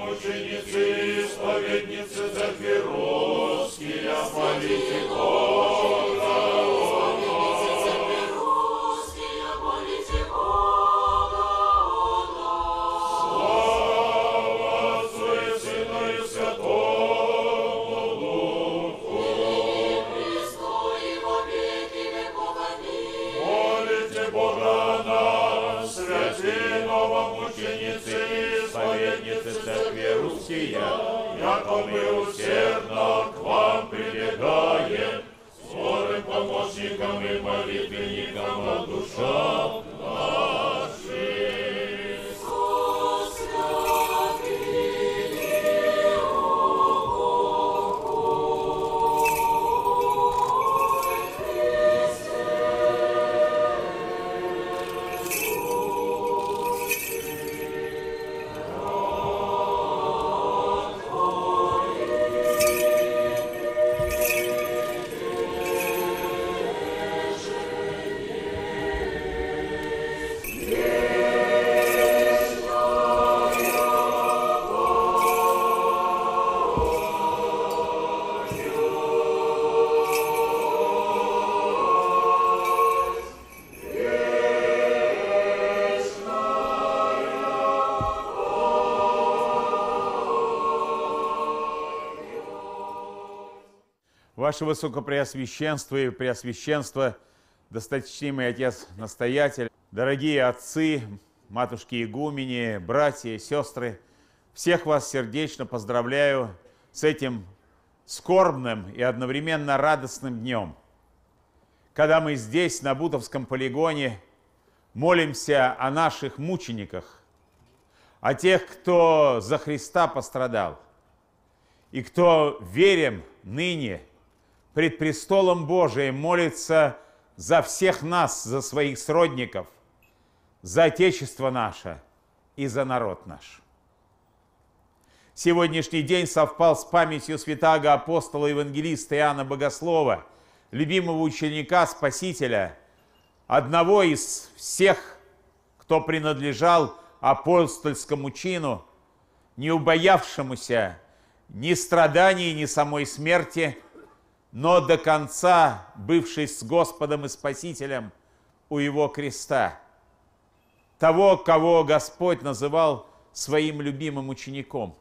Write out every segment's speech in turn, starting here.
Мученицы, исповедницы, Зафировские, славите Бога! will. Ваше Высокопреосвященство и Преосвященство, досточтимый Отец-Настоятель, дорогие отцы, матушки-игумени, братья сестры, всех вас сердечно поздравляю с этим скорбным и одновременно радостным днем, когда мы здесь, на Бутовском полигоне, молимся о наших мучениках, о тех, кто за Христа пострадал, и кто верим ныне – пред престолом Божиим молится за всех нас, за своих сродников, за Отечество наше и за народ наш. Сегодняшний день совпал с памятью святаго апостола евангелиста Иоанна Богослова, любимого ученика Спасителя, одного из всех, кто принадлежал апостольскому чину, не убоявшемуся ни страданий, ни самой смерти – но до конца бывший с Господом и Спасителем у его креста, того, кого Господь называл своим любимым учеником.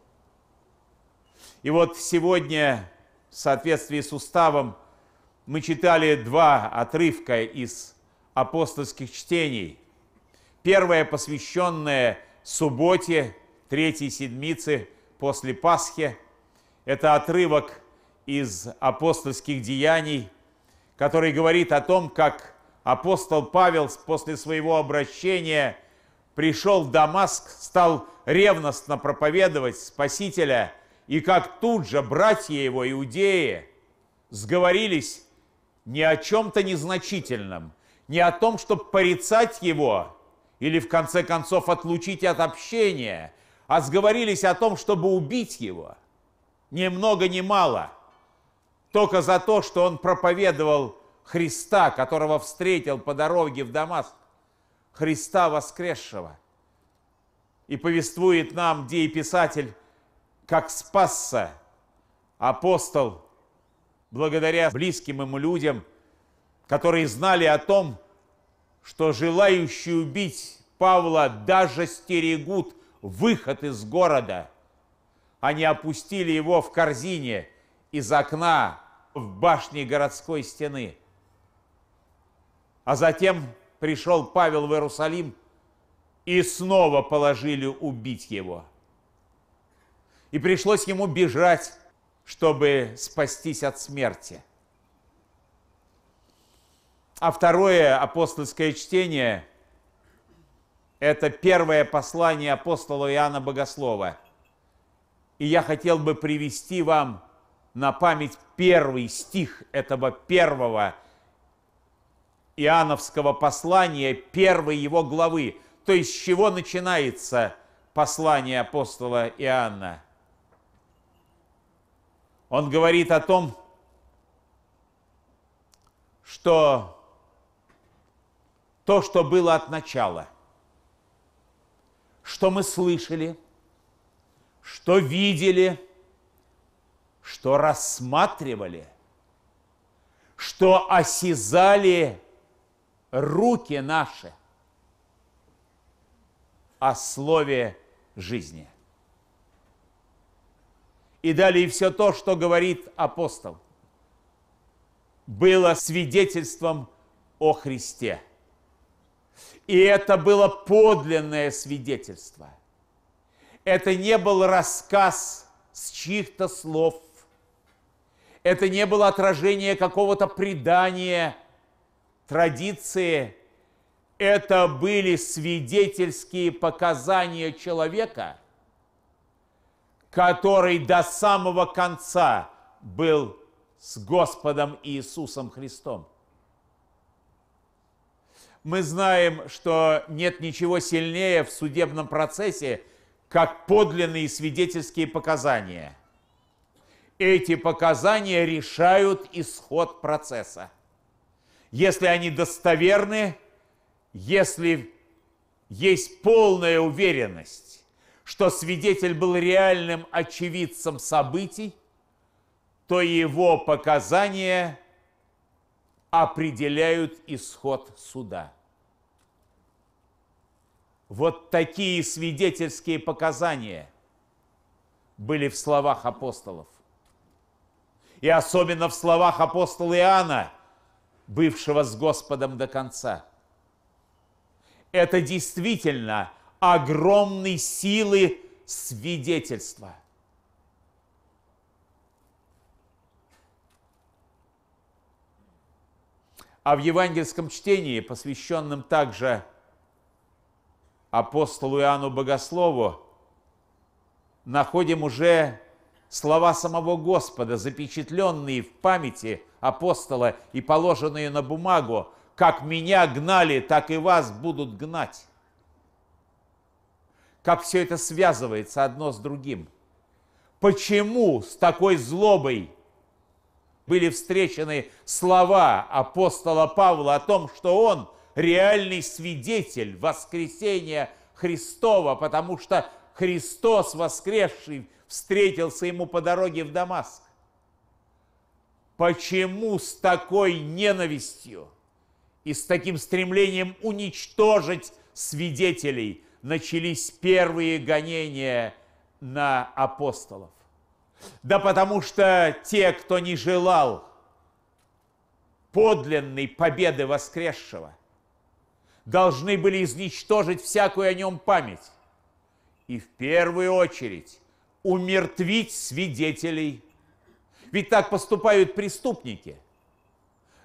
И вот сегодня в соответствии с уставом мы читали два отрывка из апостольских чтений. Первое, посвященное субботе, третьей седмицы после Пасхи. Это отрывок из апостольских деяний, который говорит о том, как апостол Павел после своего обращения пришел в Дамаск, стал ревностно проповедовать Спасителя, и как тут же братья его, иудеи, сговорились ни о чем-то незначительном, не о том, чтобы порицать его или в конце концов отлучить от общения, а сговорились о том, чтобы убить его. Ни много ни мало – только за то, что он проповедовал Христа, которого встретил по дороге в Дамаск, Христа воскресшего. И повествует нам писатель, как спасся апостол благодаря близким ему людям, которые знали о том, что желающие убить Павла даже стерегут выход из города. Они опустили его в корзине – из окна в башне городской стены. А затем пришел Павел в Иерусалим, и снова положили убить его. И пришлось ему бежать, чтобы спастись от смерти. А второе апостольское чтение – это первое послание апостола Иоанна Богослова. И я хотел бы привести вам на память первый стих этого первого Иоанновского послания, первой его главы. То есть с чего начинается послание апостола Иоанна? Он говорит о том, что то, что было от начала, что мы слышали, что видели – что рассматривали, что осязали руки наши о слове жизни. И далее все то, что говорит апостол, было свидетельством о Христе. И это было подлинное свидетельство. Это не был рассказ с чьих-то слов – это не было отражение какого-то предания, традиции. Это были свидетельские показания человека, который до самого конца был с Господом Иисусом Христом. Мы знаем, что нет ничего сильнее в судебном процессе, как подлинные свидетельские показания – эти показания решают исход процесса. Если они достоверны, если есть полная уверенность, что свидетель был реальным очевидцем событий, то его показания определяют исход суда. Вот такие свидетельские показания были в словах апостолов и особенно в словах апостола Иоанна, бывшего с Господом до конца. Это действительно огромной силы свидетельства. А в евангельском чтении, посвященном также апостолу Иоанну Богослову, находим уже Слова самого Господа, запечатленные в памяти апостола и положенные на бумагу, как меня гнали, так и вас будут гнать. Как все это связывается одно с другим. Почему с такой злобой были встречены слова апостола Павла о том, что он реальный свидетель воскресения Христова, потому что Христос воскресший – встретился ему по дороге в Дамаск? Почему с такой ненавистью и с таким стремлением уничтожить свидетелей начались первые гонения на апостолов? Да потому что те, кто не желал подлинной победы воскресшего, должны были изничтожить всякую о нем память. И в первую очередь умертвить свидетелей. Ведь так поступают преступники.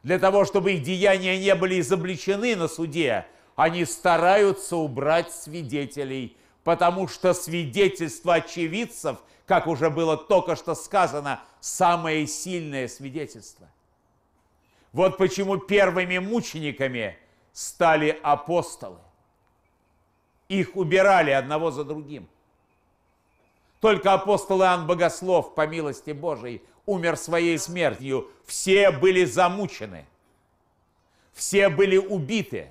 Для того, чтобы их деяния не были изобличены на суде, они стараются убрать свидетелей, потому что свидетельство очевидцев, как уже было только что сказано, самое сильное свидетельство. Вот почему первыми мучениками стали апостолы. Их убирали одного за другим. Только апостол Иоанн Богослов, по милости Божией, умер своей смертью. Все были замучены. Все были убиты,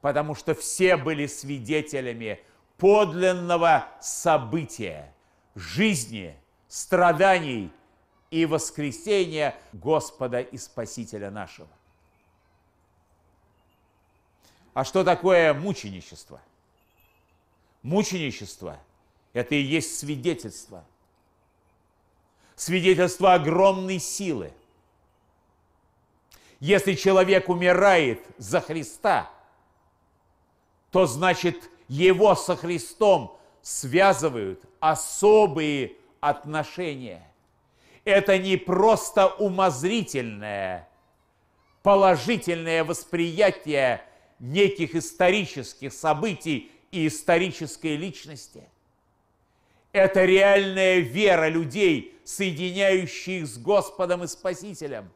потому что все были свидетелями подлинного события, жизни, страданий и воскресения Господа и Спасителя нашего. А что такое мученичество? Мученичество – это и есть свидетельство. Свидетельство огромной силы. Если человек умирает за Христа, то значит его со Христом связывают особые отношения. Это не просто умозрительное, положительное восприятие неких исторических событий и исторической личности – это реальная вера людей, соединяющих с Господом и Спасителем.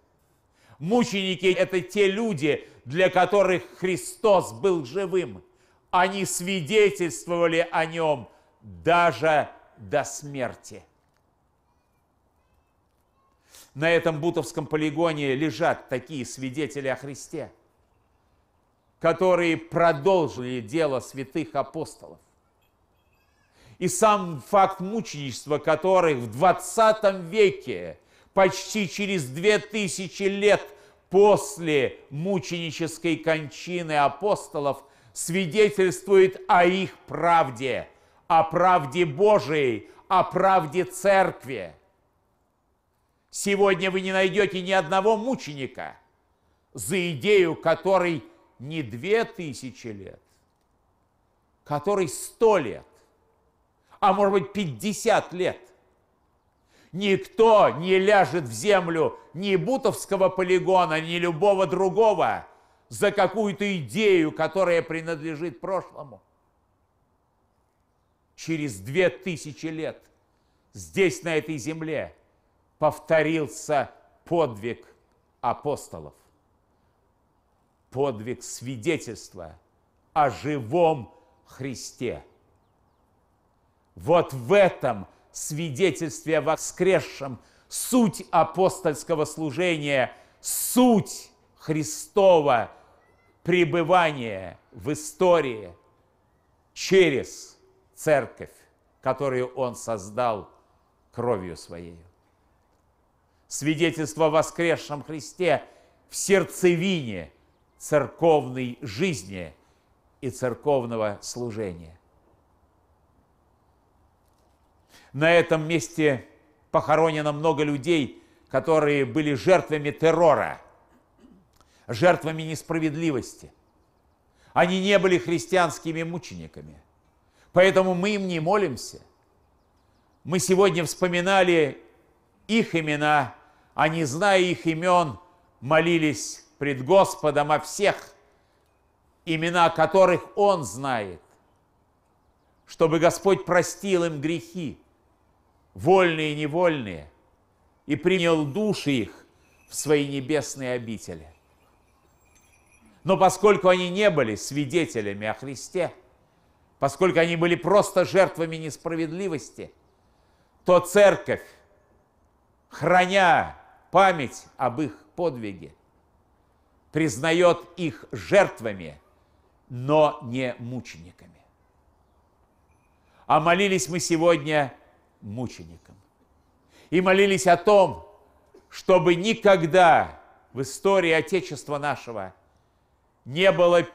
Мученики – это те люди, для которых Христос был живым. Они свидетельствовали о нем даже до смерти. На этом Бутовском полигоне лежат такие свидетели о Христе, которые продолжили дело святых апостолов. И сам факт мученичества, которых в 20 веке, почти через 2000 лет после мученической кончины апостолов, свидетельствует о их правде, о правде Божией, о правде Церкви. Сегодня вы не найдете ни одного мученика, за идею которой не две тысячи лет, который сто лет, а может быть 50 лет. Никто не ляжет в землю ни Бутовского полигона, ни любого другого за какую-то идею, которая принадлежит прошлому. Через две тысячи лет здесь, на этой земле, повторился подвиг апостолов, подвиг свидетельства о живом Христе – вот в этом свидетельстве о воскресшем суть апостольского служения, суть Христова пребывания в истории через церковь, которую Он создал кровью Своей. Свидетельство о воскресшем Христе в сердцевине церковной жизни и церковного служения. На этом месте похоронено много людей, которые были жертвами террора, жертвами несправедливости. Они не были христианскими мучениками. Поэтому мы им не молимся. Мы сегодня вспоминали их имена, а не зная их имен, молились пред Господом о всех, имена которых Он знает, чтобы Господь простил им грехи, вольные и невольные, и принял души их в свои небесные обители. Но поскольку они не были свидетелями о Христе, поскольку они были просто жертвами несправедливости, то церковь, храня память об их подвиге, признает их жертвами, но не мучениками. А молились мы сегодня мучеником. И молились о том, чтобы никогда в истории Отечества нашего не было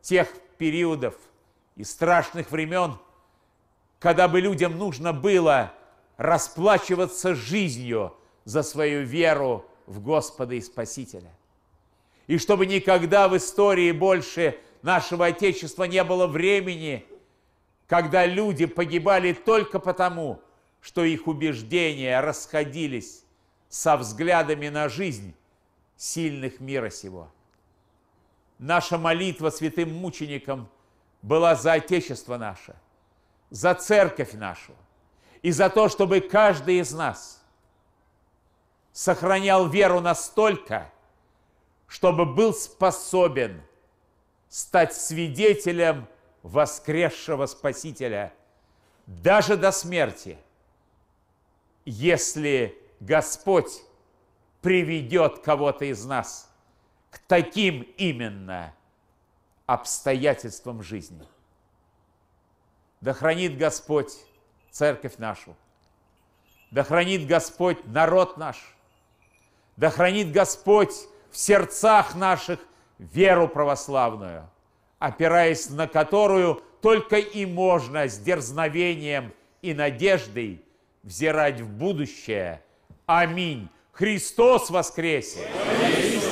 тех периодов и страшных времен, когда бы людям нужно было расплачиваться жизнью за свою веру в Господа и Спасителя. И чтобы никогда в истории больше нашего Отечества не было времени, когда люди погибали только потому, что их убеждения расходились со взглядами на жизнь сильных мира сего. Наша молитва святым мученикам была за Отечество наше, за Церковь нашу и за то, чтобы каждый из нас сохранял веру настолько, чтобы был способен стать свидетелем воскресшего Спасителя даже до смерти – если Господь приведет кого-то из нас к таким именно обстоятельствам жизни. Да хранит Господь церковь нашу, да хранит Господь народ наш, да хранит Господь в сердцах наших веру православную, опираясь на которую только и можно с дерзновением и надеждой – взирать в будущее. Аминь. Христос воскресе! Аминь.